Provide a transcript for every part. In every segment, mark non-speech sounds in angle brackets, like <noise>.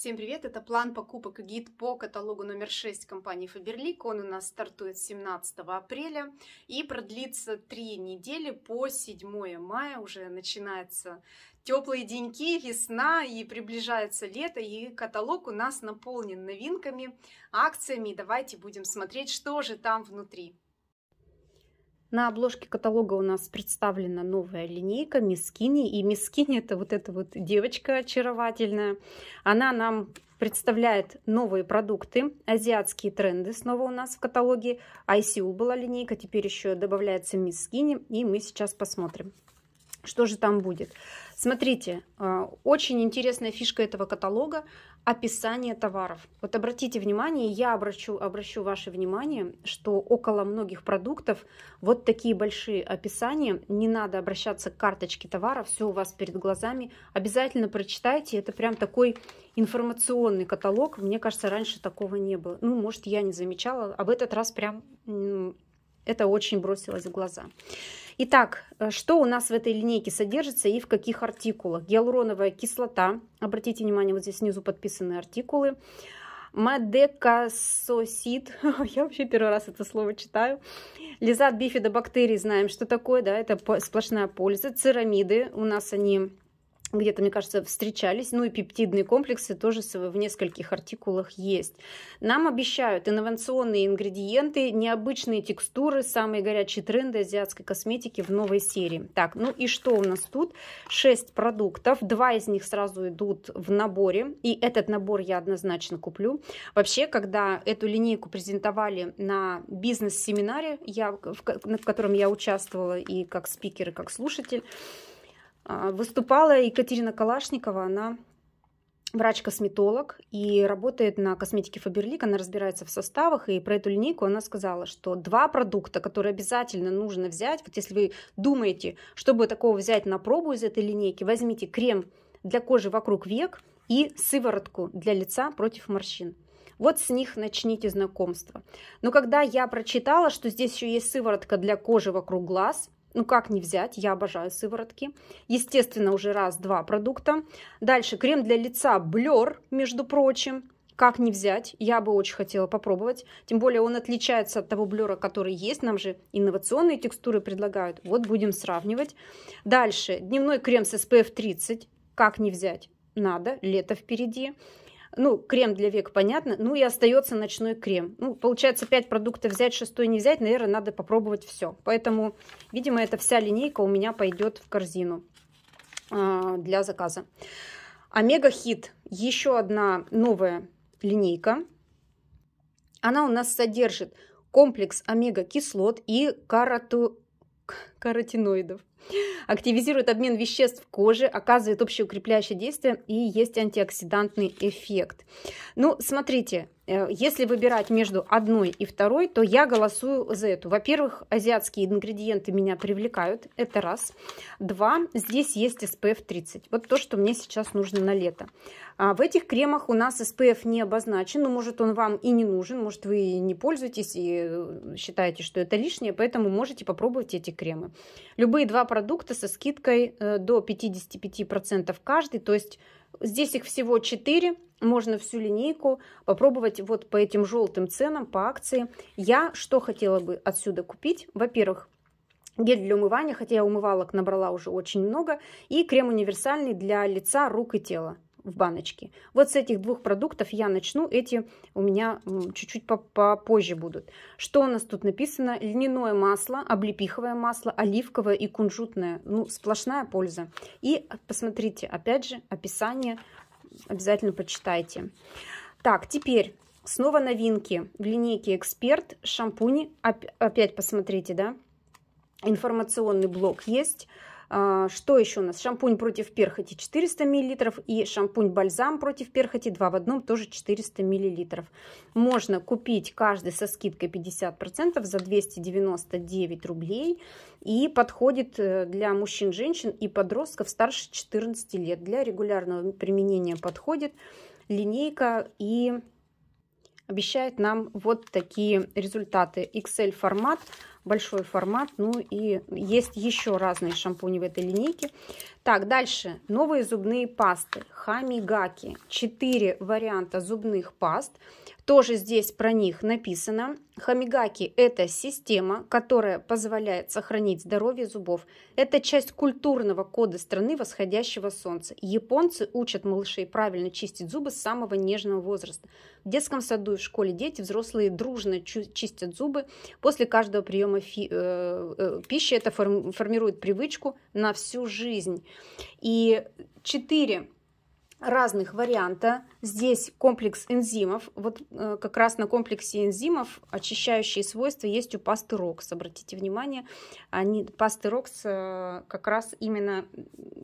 Всем привет! Это план покупок гид по каталогу номер 6 компании Faberlic. Он у нас стартует 17 апреля и продлится 3 недели по 7 мая. Уже начинается теплые деньки, весна и приближается лето, и каталог у нас наполнен новинками, акциями. Давайте будем смотреть, что же там внутри. На обложке каталога у нас представлена новая линейка Мискини. И Мискини это вот эта вот девочка очаровательная. Она нам представляет новые продукты, азиатские тренды снова у нас в каталоге. ICU была линейка, теперь еще добавляется Мискини. И мы сейчас посмотрим. Что же там будет? Смотрите, э, очень интересная фишка этого каталога описание товаров. Вот обратите внимание, я обращу, обращу ваше внимание, что около многих продуктов вот такие большие описания. Не надо обращаться к карточке товара, все у вас перед глазами. Обязательно прочитайте, это прям такой информационный каталог. Мне кажется, раньше такого не было. Ну, может, я не замечала. А в этот раз прям это очень бросилось в глаза. Итак, э, что у нас в этой линейке содержится и в каких артикулах? Гиалуроновая кислота. Обратите внимание, вот здесь снизу подписаны артикулы. Мадекасосид, <laughs> я вообще первый раз это слово читаю. Лизат бифидобактерий, знаем, что такое, да, это сплошная польза. Церамиды, у нас они где-то, мне кажется, встречались. Ну и пептидные комплексы тоже в нескольких артикулах есть. Нам обещают инновационные ингредиенты, необычные текстуры, самые горячие тренды азиатской косметики в новой серии. Так, ну и что у нас тут? Шесть продуктов. Два из них сразу идут в наборе. И этот набор я однозначно куплю. Вообще, когда эту линейку презентовали на бизнес-семинаре, я, в котором я участвовала и как спикер, и как слушатель, а, выступала Екатерина Калашникова, она врач-косметолог и работает на косметике Фаберлик, она разбирается в составах, и про эту линейку она сказала, что два продукта, которые обязательно нужно взять, вот если вы думаете, чтобы такого взять на пробу из этой линейки, возьмите крем для кожи вокруг век и сыворотку для лица против морщин. Вот с них начните знакомство. Но когда я прочитала, что здесь еще есть сыворотка для кожи вокруг глаз – ну как не взять, я обожаю сыворотки. Естественно, уже раз-два продукта. Дальше крем для лица Блер, между прочим. Как не взять, я бы очень хотела попробовать. Тем более он отличается от того блера, который есть. Нам же инновационные текстуры предлагают. Вот будем сравнивать. Дальше, дневной крем с SPF 30. Как не взять? Надо, лето впереди ну, крем для век, понятно, ну и остается ночной крем. Ну, получается, 5 продуктов взять, 6 не взять, наверное, надо попробовать все. Поэтому, видимо, эта вся линейка у меня пойдет в корзину э, для заказа. Омега Хит, еще одна новая линейка. Она у нас содержит комплекс омега-кислот и кароту каротиноидов. Активизирует обмен веществ в коже, оказывает общее укрепляющее действие и есть антиоксидантный эффект. Ну, смотрите, Э, если выбирать между одной и второй, то я голосую за эту. Во-первых, азиатские ингредиенты меня привлекают, это раз. Два, здесь есть SPF 30, вот то, что мне сейчас нужно на лето. А в этих кремах у нас SPF не обозначен, но может он вам и не нужен, может вы не пользуетесь и э, считаете, что это лишнее, поэтому можете попробовать эти кремы. Любые два продукта со скидкой э, до 55% каждый, то есть Здесь их всего 4. Можно всю линейку попробовать вот по этим желтым ценам, по акции. Я что хотела бы отсюда купить? Во-первых, гель для умывания, хотя я умывалок набрала уже очень много, и крем универсальный для лица, рук и тела в баночке. Вот с этих двух продуктов я начну. Эти у меня чуть-чуть попозже будут. Что у нас тут написано? Льняное масло, облепиховое масло, оливковое и кунжутное. Ну, сплошная польза. И посмотрите, опять же, описание обязательно почитайте. Так, теперь снова новинки в линейке «Эксперт», шампуни. Опять посмотрите, да, информационный блок есть. А, что еще у нас? Шампунь против перхоти 400 мл и шампунь-бальзам против перхоти 2 в одном тоже 400 мл. Можно купить каждый со скидкой 50% за 299 рублей и подходит э, для мужчин, женщин и подростков старше 14 лет. Для регулярного применения подходит линейка и обещает нам вот такие результаты. Excel формат большой формат. Ну и есть еще разные шампуни в этой линейке. Так, дальше. Новые зубные пасты. Хамигаки. Четыре варианта зубных паст тоже здесь про них написано. Хамигаки – это система, которая позволяет сохранить здоровье зубов. Это часть культурного кода страны восходящего солнца. Японцы учат малышей правильно чистить зубы с самого нежного возраста. В детском саду и в школе дети, взрослые дружно чистят зубы. После каждого приема фи- э- э- пищи это формирует привычку на всю жизнь. И четыре разных варианта. Здесь комплекс энзимов. Вот э, как раз на комплексе энзимов очищающие свойства есть у пасты Рокс. Обратите внимание, они, пасты Рокс э, как раз именно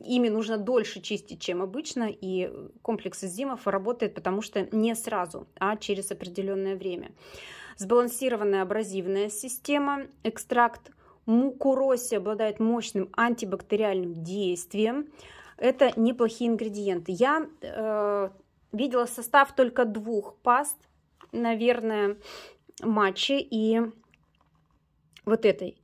ими нужно дольше чистить, чем обычно. И комплекс энзимов работает, потому что не сразу, а через определенное время. Сбалансированная абразивная система, экстракт Мукуроси обладает мощным антибактериальным действием. Это неплохие ингредиенты. Я э, видела состав только двух паст, наверное, матчи и вот этой.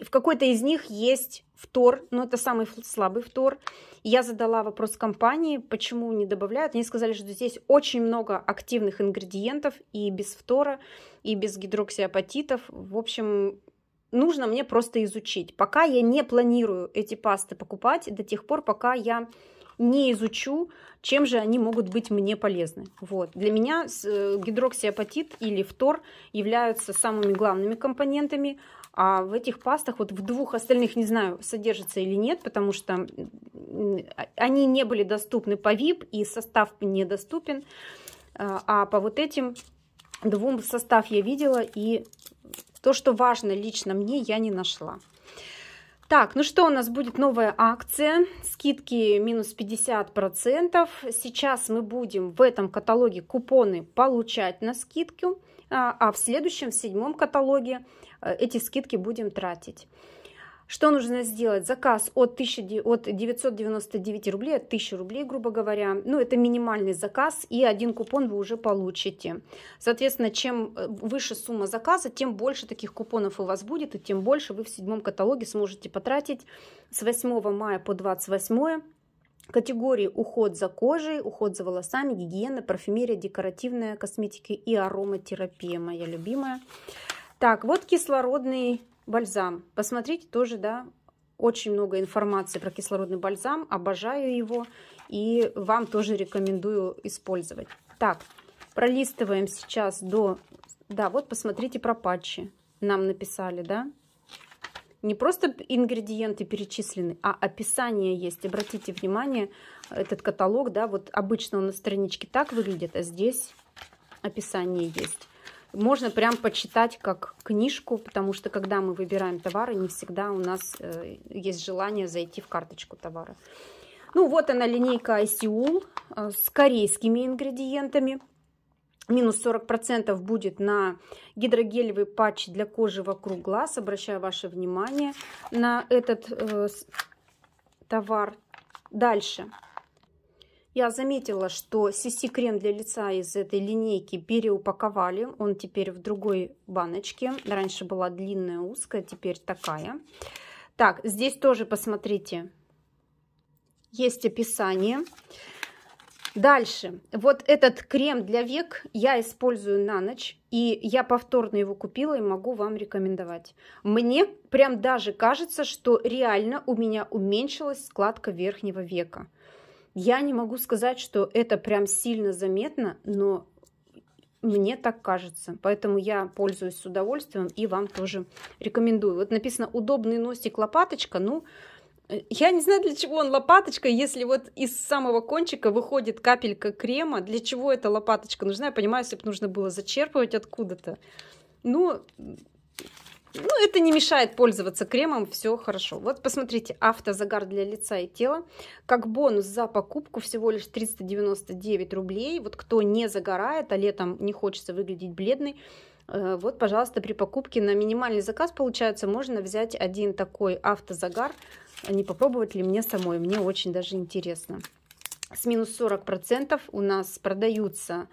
В какой-то из них есть втор, но это самый слабый втор. Я задала вопрос компании, почему не добавляют. Они сказали, что здесь очень много активных ингредиентов и без фтора, и без гидроксиапатитов. В общем, нужно мне просто изучить. Пока я не планирую эти пасты покупать до тех пор, пока я не изучу, чем же они могут быть мне полезны. Вот. Для меня э, гидроксиапатит или фтор являются самыми главными компонентами, а в этих пастах, вот в двух остальных, не знаю, содержится или нет, потому что а, они не были доступны по VIP и состав недоступен, э, а по вот этим двум состав я видела и то, что важно лично мне, я не нашла. Так, ну что у нас будет новая акция? Скидки минус 50%. Сейчас мы будем в этом каталоге купоны получать на скидку, а, а в следующем, в седьмом каталоге э, эти скидки будем тратить. Что нужно сделать? Заказ от, 1000, от 999 рублей, от 1000 рублей, грубо говоря. Ну, это минимальный заказ, и один купон вы уже получите. Соответственно, чем э, выше сумма заказа, тем больше таких купонов у вас будет, и тем больше вы в седьмом каталоге сможете потратить с 8 мая по 28 Категории уход за кожей, уход за волосами, гигиена, парфюмерия, декоративная косметика и ароматерапия, моя любимая. Так, вот кислородный Бальзам. Посмотрите тоже, да, очень много информации про кислородный бальзам. Обожаю его и вам тоже рекомендую использовать. Так, пролистываем сейчас до... Да, вот посмотрите про патчи. Нам написали, да? Не просто ингредиенты перечислены, а описание есть. Обратите внимание, этот каталог, да, вот обычно он на страничке так выглядит, а здесь описание есть можно прям почитать как книжку, потому что когда мы выбираем товары, не всегда у нас э, есть желание зайти в карточку товара. Ну вот она линейка ICUL э, с корейскими ингредиентами. Минус 40% будет на гидрогелевый патч для кожи вокруг глаз. Обращаю ваше внимание на этот э, товар. Дальше. Я заметила, что CC-крем для лица из этой линейки переупаковали. Он теперь в другой баночке. Раньше была длинная, узкая, теперь такая. Так, здесь тоже посмотрите. Есть описание. Дальше. Вот этот крем для век я использую на ночь. И я повторно его купила и могу вам рекомендовать. Мне прям даже кажется, что реально у меня уменьшилась складка верхнего века. Я не могу сказать, что это прям сильно заметно, но мне так кажется. Поэтому я пользуюсь с удовольствием и вам тоже рекомендую. Вот написано «удобный носик лопаточка». Ну, э, я не знаю, для чего он лопаточка, если вот из самого кончика выходит капелька крема. Для чего эта лопаточка нужна? Я понимаю, если бы нужно было зачерпывать откуда-то. Ну, ну, это не мешает пользоваться кремом, все хорошо. Вот посмотрите, автозагар для лица и тела. Как бонус за покупку всего лишь 399 рублей. Вот кто не загорает, а летом не хочется выглядеть бледной, э, вот, пожалуйста, при покупке на минимальный заказ, получается, можно взять один такой автозагар. Не попробовать ли мне самой? Мне очень даже интересно. С минус 40% у нас продаются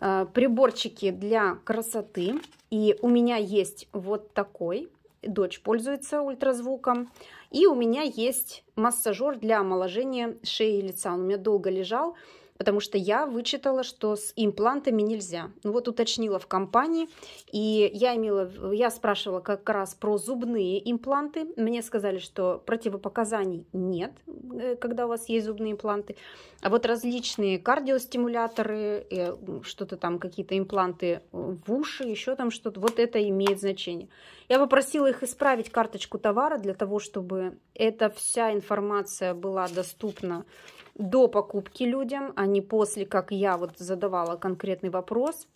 Э, приборчики для красоты. И у меня есть вот такой. Дочь пользуется ультразвуком. И у меня есть массажер для омоложения шеи и лица. Он у меня долго лежал потому что я вычитала, что с имплантами нельзя. Ну вот уточнила в компании, и я, имела, я спрашивала как раз про зубные импланты. Мне сказали, что противопоказаний нет, э, когда у вас есть зубные импланты. А вот различные кардиостимуляторы, э, что-то там, какие-то импланты в уши, еще там что-то, вот это имеет значение. Я попросила их исправить карточку товара для того, чтобы эта вся информация была доступна до покупки людям, а не после, как я вот задавала конкретный вопрос.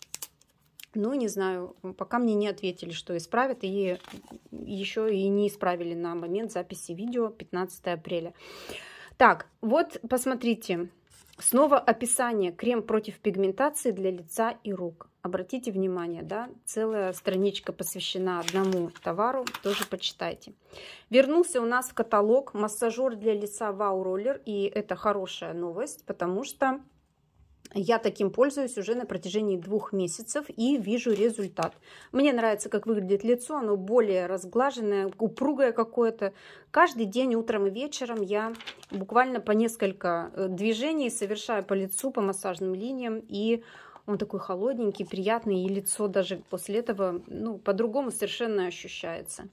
Ну, не знаю, пока мне не ответили, что исправят, и еще и не исправили на момент записи видео 15 апреля. Так, вот посмотрите, Снова описание. Крем против пигментации для лица и рук. Обратите внимание, да, целая страничка посвящена одному товару, тоже почитайте. Вернулся у нас в каталог массажер для лица Вау Роллер, и это хорошая новость, потому что я таким пользуюсь уже на протяжении двух месяцев и вижу результат. Мне нравится, как выглядит лицо, оно более разглаженное, упругое какое-то. Каждый день, утром и вечером я буквально по несколько э, движений совершаю по лицу, по массажным линиям, и он такой холодненький, приятный, и лицо даже после этого ну, по-другому совершенно ощущается.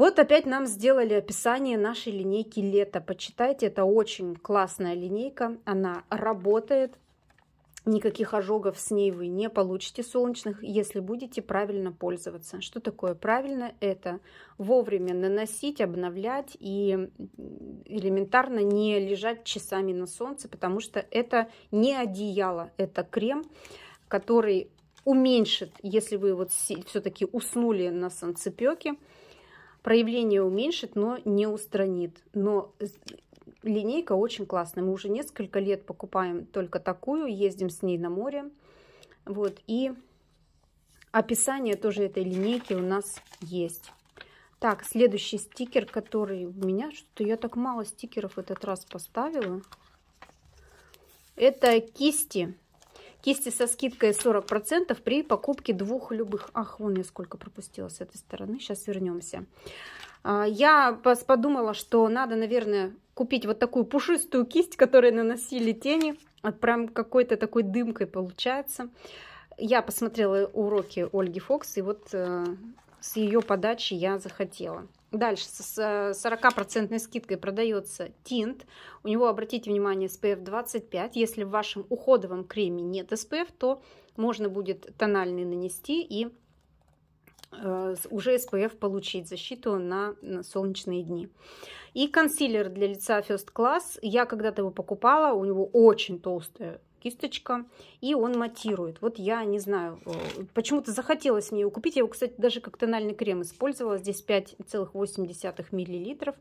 Вот опять нам сделали описание нашей линейки лето. Почитайте, это очень классная линейка, она работает. Никаких ожогов с ней вы не получите солнечных, если будете правильно пользоваться. Что такое правильно? Это вовремя наносить, обновлять и элементарно не лежать часами на солнце, потому что это не одеяло, это крем, который уменьшит, если вы вот все-таки уснули на солнцепеке, Проявление уменьшит, но не устранит. Но линейка очень классная. Мы уже несколько лет покупаем только такую, ездим с ней на море. Вот, и описание тоже этой линейки у нас есть. Так, следующий стикер, который у меня, что я так мало стикеров этот раз поставила. Это кисти Кисти со скидкой 40% при покупке двух любых. Ах, вон я сколько пропустила с этой стороны. Сейчас вернемся. А, я подумала, что надо, наверное, купить вот такую пушистую кисть, которой наносили тени. Прям какой-то такой дымкой получается. Я посмотрела уроки Ольги Фокс, и вот э, с ее подачи я захотела. Дальше с 40% э, скидкой продается тинт. У него, обратите внимание, SPF 25. Если в вашем уходовом креме нет SPF, то можно будет тональный нанести и э, уже SPF получить защиту на, солнечные дни. И консилер для лица First Class. Я когда-то его покупала, у него очень толстая кисточка, и он матирует. Вот я не знаю, э, почему-то захотелось мне его купить. Я его, кстати, даже как тональный крем использовала. Здесь 5,8 миллилитров.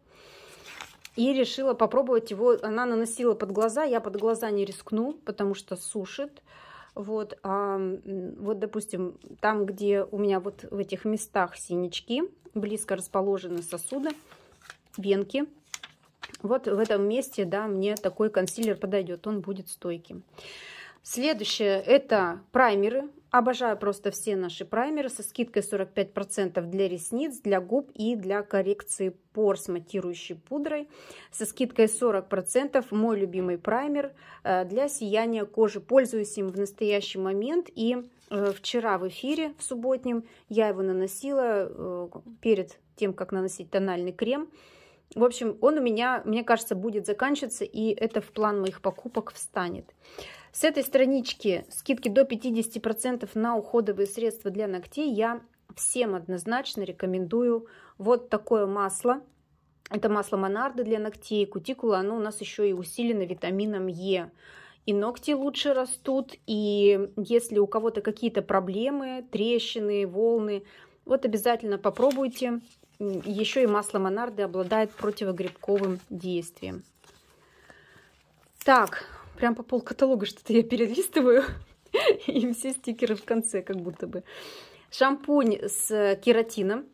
И решила попробовать его. Она наносила под глаза. Я под глаза не рискну, потому что сушит. Вот, а, вот, допустим, там, где у меня вот в этих местах синячки, близко расположены сосуды, венки, вот в этом месте, да, мне такой консилер подойдет, он будет стойким. Следующее – это праймеры. Обожаю просто все наши праймеры со скидкой 45% для ресниц, для губ и для коррекции пор с матирующей пудрой. Со скидкой 40% мой любимый праймер э, для сияния кожи. Пользуюсь им в настоящий момент и э, вчера в эфире, в субботнем, я его наносила э, перед тем, как наносить тональный крем – в общем, он у меня, мне кажется, будет заканчиваться, и это в план моих покупок встанет. С этой странички скидки до 50% на уходовые средства для ногтей я всем однозначно рекомендую вот такое масло. Это масло Монарды для ногтей, кутикула, оно у нас еще и усилено витамином Е. И ногти лучше растут, и если у кого-то какие-то проблемы, трещины, волны, вот обязательно попробуйте, еще и масло Монарды обладает противогрибковым действием. Так, прям по пол каталога что-то я перелистываю. <laughs> И все стикеры в конце как будто бы. Шампунь с кератином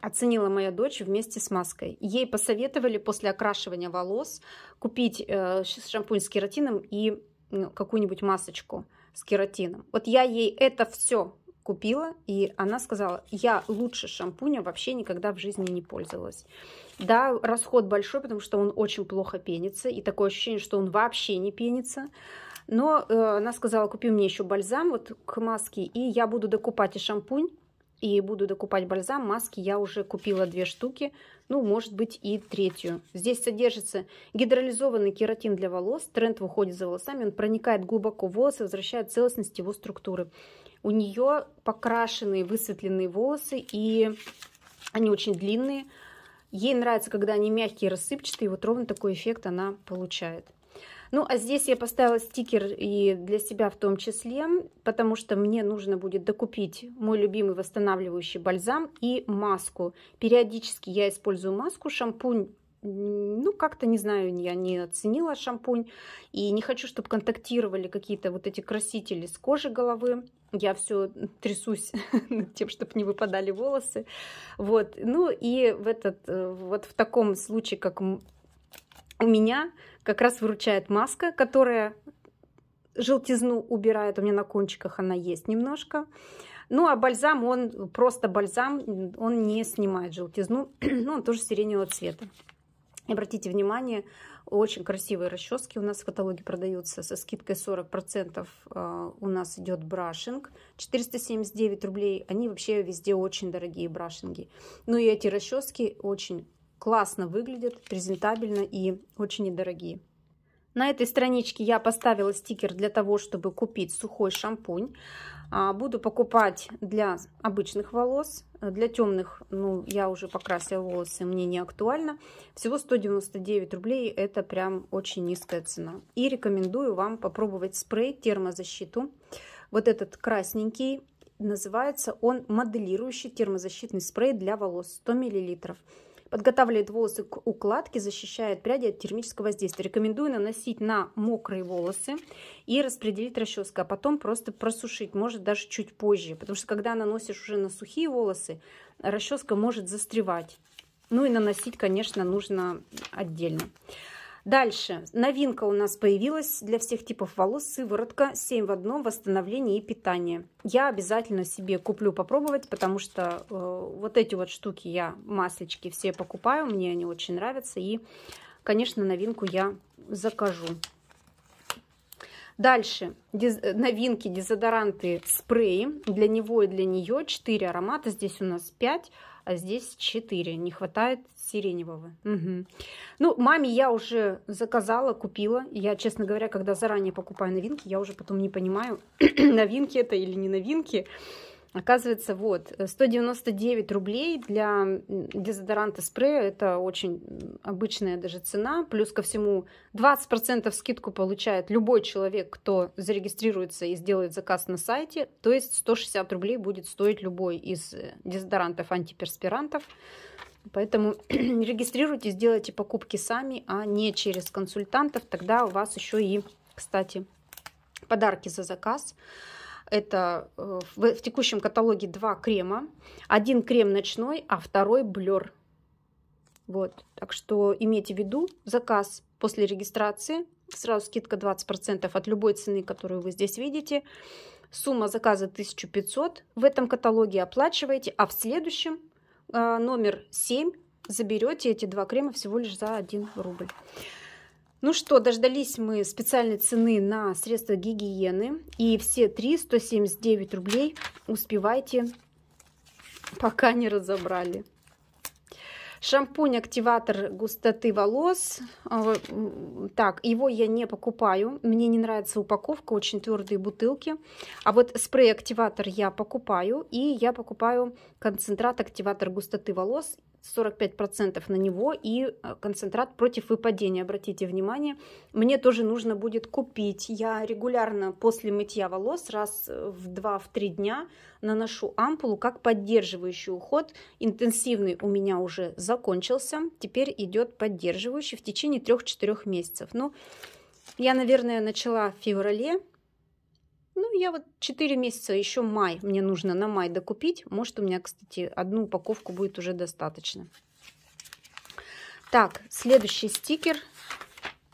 оценила моя дочь вместе с маской. Ей посоветовали после окрашивания волос купить э, шампунь с кератином и ну, какую-нибудь масочку с кератином. Вот я ей это все купила, и она сказала, я лучше шампуня вообще никогда в жизни не пользовалась. Да, расход большой, потому что он очень плохо пенится, и такое ощущение, что он вообще не пенится. Но э, она сказала, купи мне еще бальзам вот к маске, и я буду докупать и шампунь, и буду докупать бальзам, маски я уже купила две штуки, ну, может быть, и третью. Здесь содержится гидролизованный кератин для волос, тренд выходит за волосами, он проникает глубоко в волосы, возвращает целостность его структуры. У нее покрашенные, высветленные волосы, и они очень длинные. Ей нравится, когда они мягкие, рассыпчатые, и вот ровно такой эффект она получает. Ну, а здесь я поставила стикер и для себя в том числе, потому что мне нужно будет докупить мой любимый восстанавливающий бальзам и маску. Периодически я использую маску, шампунь ну, как-то, не знаю, я не оценила шампунь. И не хочу, чтобы контактировали какие-то вот эти красители с кожи головы. Я все трясусь <laughs> над тем, чтобы не выпадали волосы. Вот. Ну, и в этот, э, вот в таком случае, как у меня как раз выручает маска, которая желтизну убирает. У меня на кончиках она есть немножко. Ну, а бальзам, он просто бальзам, он не снимает желтизну. <clears throat> ну, он тоже сиреневого цвета. Обратите внимание, очень красивые расчески у нас в каталоге продаются. Со скидкой 40% э, у нас идет брашинг. 479 рублей. Они вообще везде очень дорогие брашинги. Ну и эти расчески очень классно выглядят, презентабельно и очень недорогие. На этой страничке я поставила стикер для того, чтобы купить сухой шампунь. А, буду покупать для обычных волос. Для темных, ну, я уже покрасила волосы, мне не актуально. Всего 199 рублей, это прям очень низкая цена. И рекомендую вам попробовать спрей термозащиту. Вот этот красненький, называется он моделирующий термозащитный спрей для волос, 100 миллилитров. Подготавливает волосы к укладке, защищает пряди от термического воздействия. Рекомендую наносить на мокрые волосы и распределить расческой, а потом просто просушить, может даже чуть позже, потому что когда наносишь уже на сухие волосы, расческа может застревать. Ну и наносить, конечно, нужно отдельно. Дальше. Новинка у нас появилась для всех типов волос. Сыворотка 7 в одном восстановление и питание. Я обязательно себе куплю попробовать, потому что э, вот эти вот штуки я, маслечки все покупаю. Мне они очень нравятся. И, конечно, новинку я закажу. Дальше Диз... Э, новинки дезодоранты спреи для него и для нее 4 аромата здесь у нас 5 а здесь 4. Не хватает сиреневого. Угу. Ну, маме я уже заказала, купила. Я, честно говоря, когда заранее покупаю новинки, я уже потом не понимаю, <clears throat> новинки это или не новинки. Оказывается, вот, 199 рублей для дезодоранта спрея, это очень обычная даже цена, плюс ко всему 20% скидку получает любой человек, кто зарегистрируется и сделает заказ на сайте, то есть 160 рублей будет стоить любой из э, дезодорантов, антиперспирантов. Поэтому <clears throat> регистрируйтесь, делайте покупки сами, а не через консультантов, тогда у вас еще и, кстати, подарки за заказ. Это э, в, в текущем каталоге два крема. Один крем ночной, а второй блер. Вот. Так что имейте в виду, заказ после регистрации. Сразу скидка 20% от любой цены, которую вы здесь видите. Сумма заказа 1500. В этом каталоге оплачиваете, а в следующем э, номер 7 заберете эти два крема всего лишь за 1 рубль. Ну что, дождались мы специальной цены на средства гигиены. И все три 179 рублей успевайте, пока не разобрали. Шампунь-активатор густоты волос. А, так, его я не покупаю. Мне не нравится упаковка, очень твердые бутылки. А вот спрей-активатор я покупаю. И я покупаю концентрат-активатор густоты волос. 45% на него и э, концентрат против выпадения. Обратите внимание, мне тоже нужно будет купить. Я регулярно после мытья волос раз в 2-3 дня наношу ампулу как поддерживающий уход. Интенсивный у меня уже закончился, теперь идет поддерживающий в течение 3-4 месяцев. Ну, я, наверное, начала в феврале, ну, я вот 4 месяца, еще май, мне нужно на май докупить. Может, у меня, кстати, одну упаковку будет уже достаточно. Так, следующий стикер.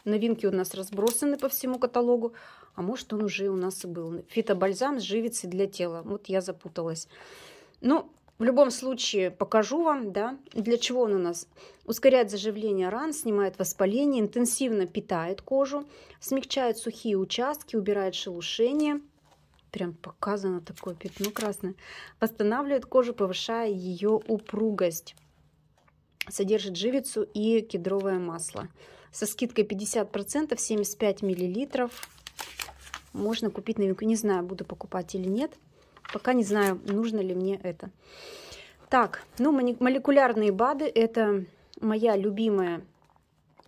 Новинки у нас разбросаны по всему каталогу. А может, он уже у нас и был. Фитобальзам с живицей для тела. Вот я запуталась. Ну, в любом случае, покажу вам, да, для чего он у нас. Ускоряет заживление ран, снимает воспаление, интенсивно питает кожу, смягчает сухие участки, убирает шелушение – прям показано такое пятно красное, восстанавливает кожу, повышая ее упругость. Содержит живицу и кедровое масло. Со скидкой 50%, 75 мл. Можно купить на винку. Не знаю, буду покупать или нет. Пока не знаю, нужно ли мне это. Так, ну, молекулярные БАДы – это моя любимая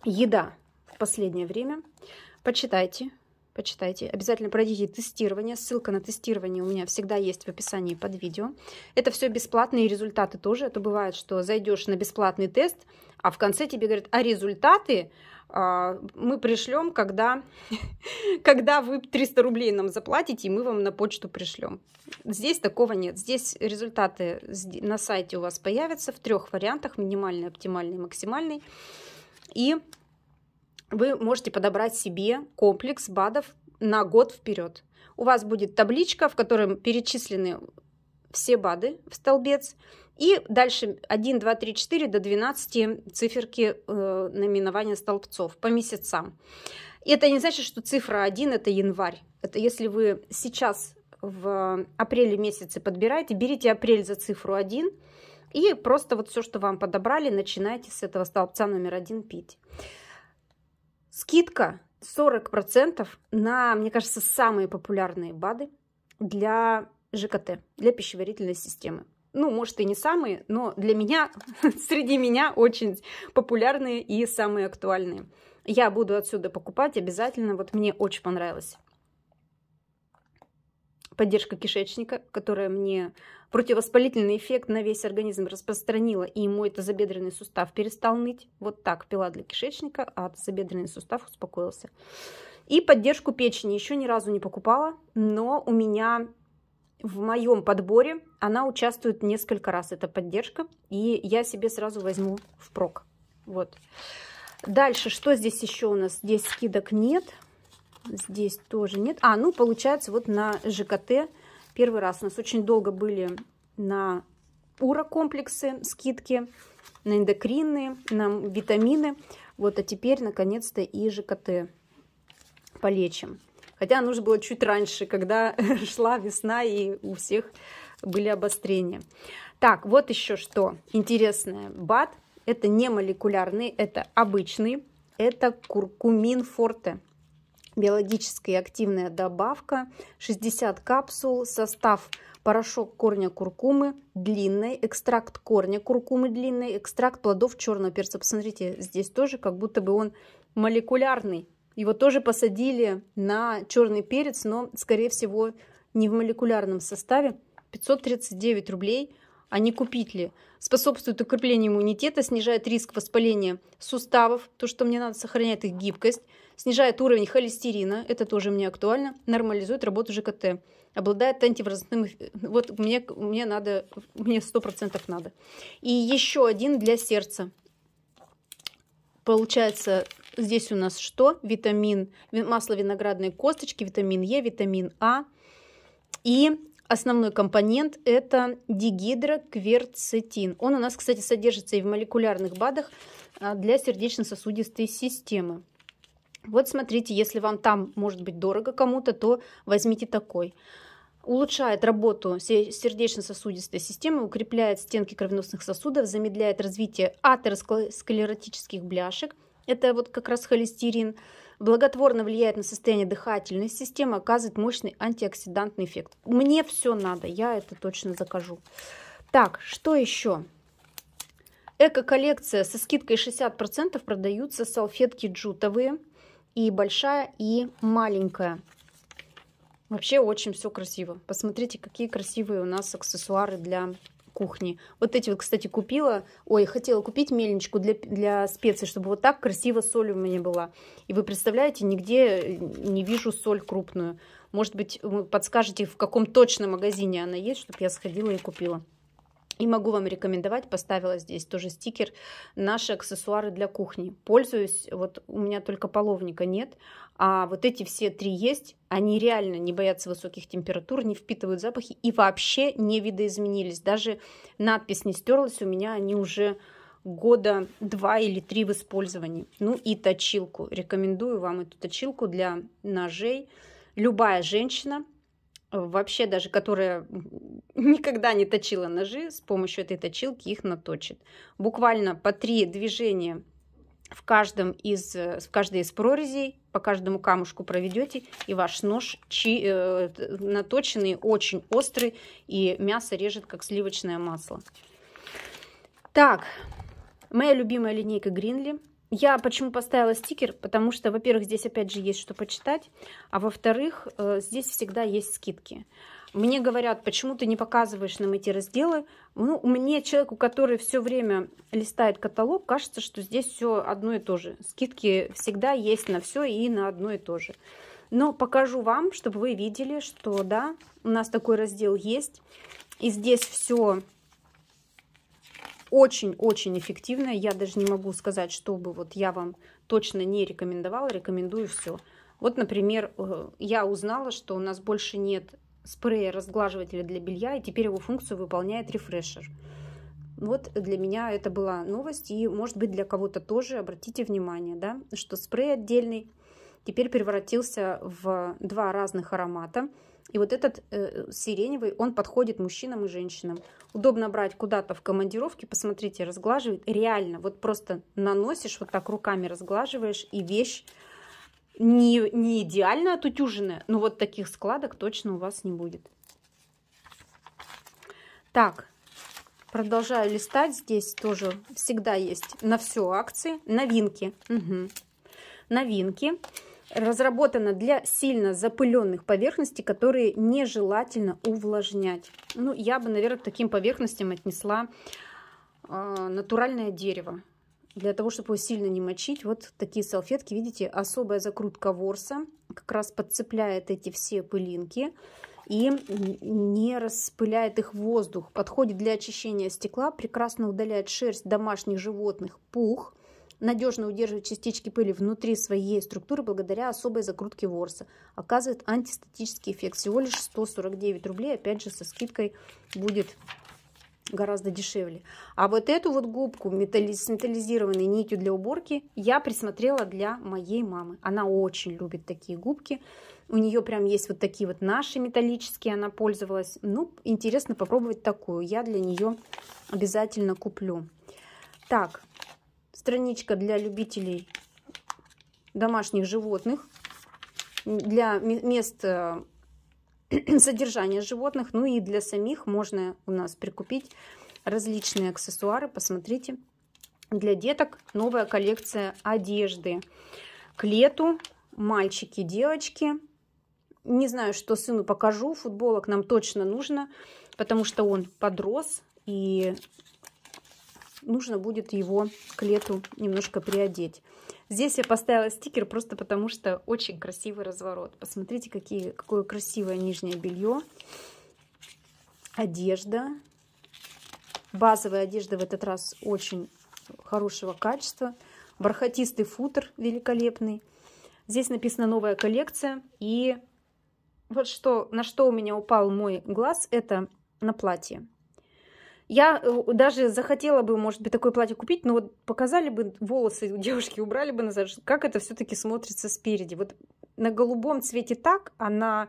еда в последнее время. Почитайте, почитайте. Обязательно пройдите тестирование. Ссылка на тестирование у меня всегда есть в описании под видео. Это все бесплатные результаты тоже. Это бывает, что зайдешь на бесплатный тест, а в конце тебе говорят, а результаты а, мы пришлем, когда, <laughs> когда вы 300 рублей нам заплатите, и мы вам на почту пришлем. Здесь такого нет. Здесь результаты на сайте у вас появятся в трех вариантах. Минимальный, оптимальный, максимальный. И вы можете подобрать себе комплекс БАДов на год вперед. У вас будет табличка, в которой перечислены все БАДы в столбец, и дальше 1, 2, 3, 4 до 12 циферки э, наименования столбцов по месяцам. И это не значит, что цифра 1 – это январь. Это если вы сейчас в апреле месяце подбираете, берите апрель за цифру 1 и просто вот все, что вам подобрали, начинайте с этого столбца номер 1 пить скидка 40% на, мне кажется, самые популярные БАДы для ЖКТ, для пищеварительной системы. Ну, может, и не самые, но для меня, <laughs> среди меня очень популярные и самые актуальные. Я буду отсюда покупать обязательно. Вот мне очень понравилось поддержка кишечника, которая мне противовоспалительный эффект на весь организм распространила, и мой тазобедренный сустав перестал ныть. Вот так пила для кишечника, а тазобедренный сустав успокоился. И поддержку печени еще ни разу не покупала, но у меня в моем подборе она участвует несколько раз, эта поддержка, и я себе сразу возьму впрок. Вот. Дальше, что здесь еще у нас? Здесь скидок нет. Здесь тоже нет. А, ну, получается, вот на ЖКТ первый раз. У нас очень долго были на урокомплексы скидки, на эндокринные, на витамины. Вот, а теперь, наконец-то, и ЖКТ полечим. Хотя нужно было чуть раньше, когда <laughs> шла весна и у всех были обострения. Так, вот еще что интересное. БАД – это не молекулярный, это обычный. Это куркумин форте – биологически активная добавка, 60 капсул, состав порошок корня куркумы длинный, экстракт корня куркумы длинный, экстракт плодов черного перца. Посмотрите, здесь тоже как будто бы он молекулярный. Его тоже посадили на черный перец, но, скорее всего, не в молекулярном составе. 539 рублей, а не купить ли. Способствует укреплению иммунитета, снижает риск воспаления суставов, то, что мне надо сохранять их гибкость снижает уровень холестерина, это тоже мне актуально, нормализует работу ЖКТ, обладает антивозрастным... Вот мне, мне надо, мне 100% надо. И еще один для сердца. Получается, здесь у нас что? Витамин, масло виноградной косточки, витамин Е, витамин А. И Основной компонент – это дигидрокверцетин. Он у нас, кстати, содержится и в молекулярных БАДах а, для сердечно-сосудистой системы. Вот смотрите, если вам там может быть дорого кому-то, то возьмите такой. Улучшает работу сердечно-сосудистой системы, укрепляет стенки кровеносных сосудов, замедляет развитие атеросклеротических бляшек, это вот как раз холестерин, благотворно влияет на состояние дыхательной системы, оказывает мощный антиоксидантный эффект. Мне все надо, я это точно закажу. Так, что еще? Эко-коллекция со скидкой 60% продаются салфетки джутовые – и большая, и маленькая. Вообще очень все красиво. Посмотрите, какие красивые у нас аксессуары для кухни. Вот эти вот, кстати, купила. Ой, хотела купить мельничку для, для специй, чтобы вот так красиво соль у меня была. И вы представляете, нигде э, не вижу соль крупную. Может быть, вы подскажете, в каком точно магазине она есть, чтобы я сходила и купила. И могу вам рекомендовать, поставила здесь тоже стикер, наши аксессуары для кухни. Пользуюсь, вот у меня только половника нет, а вот эти все три есть, они реально не боятся высоких температур, не впитывают запахи и вообще не видоизменились. Даже надпись не стерлась, у меня они уже года два или три в использовании. Ну и точилку. Рекомендую вам эту точилку для ножей. Любая женщина, вообще даже которая никогда не точила ножи, с помощью этой точилки их наточит. Буквально по три движения в, каждом из, в каждой из прорезей, по каждому камушку проведете, и ваш нож чи, э, наточенный, очень острый, и мясо режет, как сливочное масло. Так, моя любимая линейка Гринли. Я почему поставила стикер? Потому что, во-первых, здесь опять же есть что почитать, а во-вторых, э, здесь всегда есть скидки. Мне говорят, почему ты не показываешь нам эти разделы? Ну, мне, человеку, который все время листает каталог, кажется, что здесь все одно и то же. Скидки всегда есть на все и на одно и то же. Но покажу вам, чтобы вы видели, что да, у нас такой раздел есть. И здесь все очень-очень эффективно. Я даже не могу сказать, чтобы вот я вам точно не рекомендовала. Рекомендую все. Вот, например, э, я узнала, что у нас больше нет спрея разглаживателя для белья, и теперь его функцию выполняет рефрешер. Вот для меня это была новость, и, может быть, для кого-то тоже обратите внимание, да, что спрей отдельный теперь превратился в два разных аромата. И вот этот э, сиреневый, он подходит мужчинам и женщинам. Удобно брать куда-то в командировке, посмотрите, разглаживает. Реально, вот просто наносишь, вот так руками разглаживаешь, и вещь не, не идеально отутюженная, но вот таких складок точно у вас не будет. Так, продолжаю листать. Здесь тоже всегда есть на все акции. Новинки. Угу. Новинки. Разработана для сильно запыленных поверхностей, которые нежелательно увлажнять. Ну, я бы, наверное, к таким поверхностям отнесла э, натуральное дерево для того, чтобы его сильно не мочить, вот такие салфетки, видите, особая закрутка ворса, как раз подцепляет эти все пылинки и не распыляет их воздух. Подходит для очищения стекла, прекрасно удаляет шерсть домашних животных, пух, надежно удерживает частички пыли внутри своей структуры благодаря особой закрутке ворса. Оказывает антистатический эффект. Всего лишь 149 рублей, опять же со скидкой будет гораздо дешевле. А вот эту вот губку с металлизированной нитью для уборки я присмотрела для моей мамы. Она очень любит такие губки. У нее прям есть вот такие вот наши металлические, она пользовалась. Ну, интересно попробовать такую. Я для нее обязательно куплю. Так, страничка для любителей домашних животных, для мест э, <clears throat> содержание животных. Ну и для самих можно у нас прикупить различные аксессуары. Посмотрите, для деток новая коллекция одежды. К лету мальчики, девочки. Не знаю, что сыну покажу. Футболок нам точно нужно, потому что он подрос. И нужно будет его к лету немножко приодеть. Здесь я поставила стикер просто потому, что очень красивый разворот. Посмотрите, какие, какое красивое нижнее белье. Одежда. Базовая одежда в этот раз очень хорошего качества. Бархатистый футер великолепный. Здесь написано новая коллекция. И вот что, на что у меня упал мой глаз, это на платье. Я э, даже захотела бы, может быть, такое платье купить, но вот показали бы волосы девушки, убрали бы назад, как это все-таки смотрится спереди. Вот на голубом цвете так, а на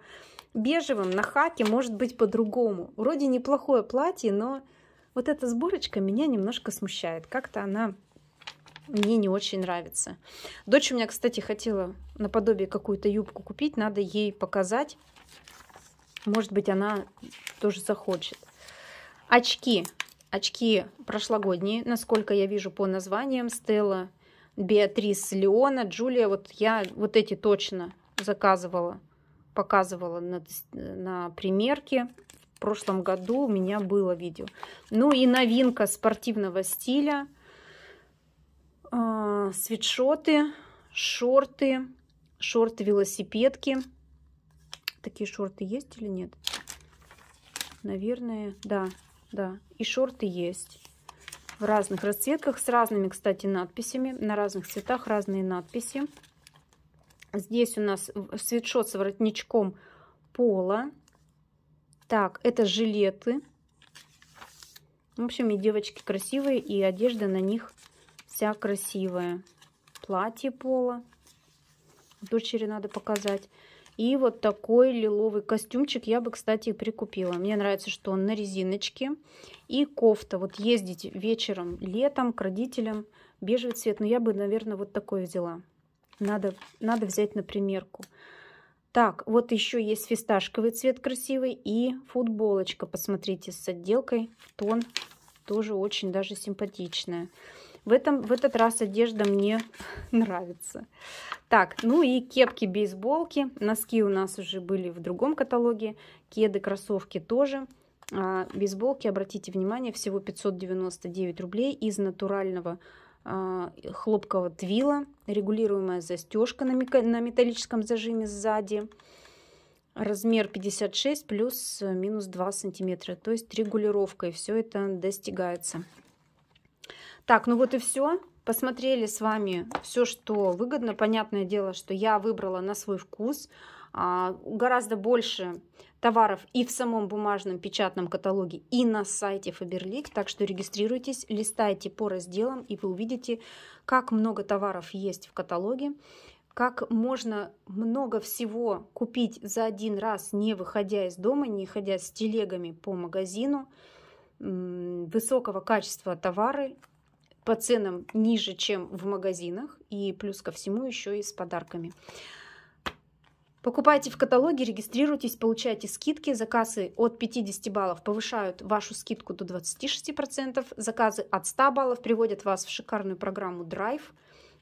бежевом, на хаке может быть по-другому. Вроде неплохое платье, но вот эта сборочка меня немножко смущает. Как-то она мне не очень нравится. Дочь у меня, кстати, хотела наподобие какую-то юбку купить, надо ей показать. Может быть, она тоже захочет. Очки. Очки прошлогодние, насколько я вижу по названиям. Стелла, Беатрис, Леона, Джулия. Вот я вот эти точно заказывала, показывала на, на примерке. В прошлом году у меня было видео. Ну и новинка спортивного стиля. Э, свитшоты, шорты, шорты-велосипедки. Такие шорты есть или нет? Наверное, да, да, и шорты есть. В разных расцветках, с разными, кстати, надписями. На разных цветах разные надписи. Здесь у нас свитшот с воротничком пола. Так, это жилеты. В общем, и девочки красивые, и одежда на них вся красивая. Платье пола. Дочери надо показать. И вот такой лиловый костюмчик я бы, кстати, прикупила. Мне нравится, что он на резиночке. И кофта. Вот ездить вечером, летом к родителям. Бежевый цвет. Но ну, я бы, наверное, вот такой взяла. Надо, надо взять на примерку. Так, вот еще есть фисташковый цвет красивый и футболочка, посмотрите, с отделкой в тон, тоже очень даже симпатичная. В, этом, в этот раз одежда мне <laughs> нравится. Так, ну и кепки-бейсболки. Носки у нас уже были в другом каталоге. Кеды, кроссовки тоже. А, бейсболки, обратите внимание, всего 599 рублей из натурального а, хлопкового твила. Регулируемая застежка на, на металлическом зажиме сзади. Размер 56 плюс минус 2 сантиметра. То есть регулировкой все это достигается. Так, ну вот и все. Посмотрели с вами все, что выгодно. Понятное дело, что я выбрала на свой вкус а, гораздо больше товаров и в самом бумажном печатном каталоге, и на сайте Faberlic. Так что регистрируйтесь, листайте по разделам, и вы увидите, как много товаров есть в каталоге, как можно много всего купить за один раз, не выходя из дома, не ходя с телегами по магазину, высокого качества товары по ценам ниже, чем в магазинах, и плюс ко всему еще и с подарками. Покупайте в каталоге, регистрируйтесь, получайте скидки. Заказы от 50 баллов повышают вашу скидку до 26%. Заказы от 100 баллов приводят вас в шикарную программу Drive –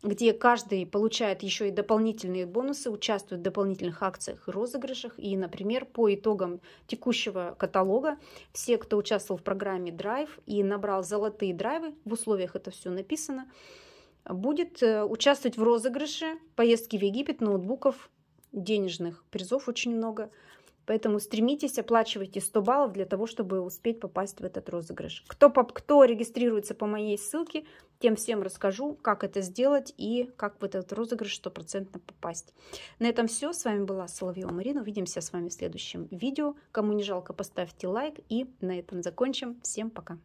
где каждый получает еще и дополнительные бонусы, участвует в дополнительных акциях и розыгрышах. И, например, по итогам текущего каталога все, кто участвовал в программе Drive и набрал золотые драйвы, в условиях это все написано, будет э, участвовать в розыгрыше поездки в Египет, ноутбуков, денежных призов очень много – Поэтому стремитесь, оплачивайте 100 баллов для того, чтобы успеть попасть в этот розыгрыш. Кто, кто регистрируется по моей ссылке, тем всем расскажу, как это сделать и как в этот розыгрыш стопроцентно попасть. На этом все. С вами была Соловьева Марина. Увидимся с вами в следующем видео. Кому не жалко, поставьте лайк. И на этом закончим. Всем пока.